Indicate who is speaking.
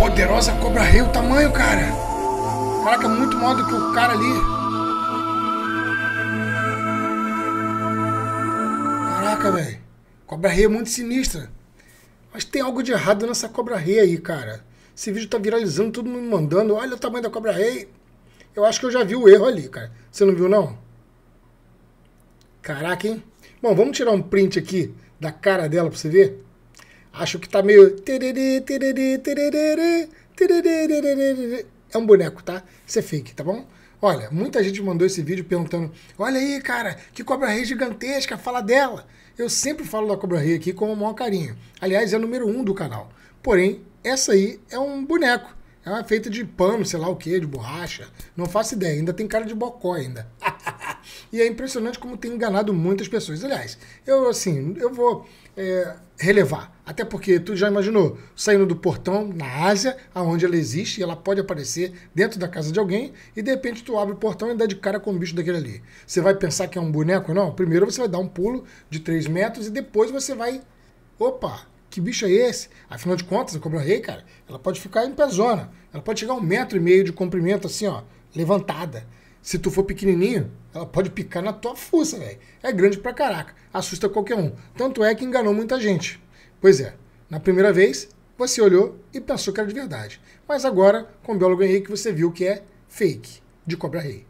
Speaker 1: poderosa Cobra Rei, o tamanho, cara. Caraca, é muito maior do que o cara ali. Caraca, velho. Cobra Rei é muito sinistra. Mas tem algo de errado nessa Cobra Rei aí, cara. Esse vídeo tá viralizando, todo mundo mandando. Olha o tamanho da Cobra Rei. Eu acho que eu já vi o erro ali, cara. Você não viu, não? Caraca, hein? Bom, vamos tirar um print aqui da cara dela pra você ver. Acho que tá meio. É um boneco, tá? Isso é fake, tá bom? Olha, muita gente mandou esse vídeo perguntando: olha aí, cara, que cobra-rei gigantesca, fala dela. Eu sempre falo da cobra-rei aqui com o maior carinho. Aliás, é o número um do canal. Porém, essa aí é um boneco. É uma feita de pano, sei lá o que, de borracha. Não faço ideia, ainda tem cara de bocó ainda. E é impressionante como tem enganado muitas pessoas. Aliás, eu assim, eu vou é, relevar. Até porque tu já imaginou saindo do portão na Ásia, aonde ela existe, e ela pode aparecer dentro da casa de alguém, e de repente tu abre o portão e dá de cara com o bicho daquele ali. Você vai pensar que é um boneco? Não. Primeiro você vai dar um pulo de 3 metros e depois você vai. Opa, que bicho é esse? Afinal de contas, a cobra rei, cara, ela pode ficar em pezona. Ela pode chegar a um metro e meio de comprimento, assim, ó, levantada. Se tu for pequenininho, ela pode picar na tua fuça, velho. É grande pra caraca. Assusta qualquer um. Tanto é que enganou muita gente. Pois é, na primeira vez, você olhou e pensou que era de verdade. Mas agora, com o biólogo Henrique, você viu que é fake de cobra rei.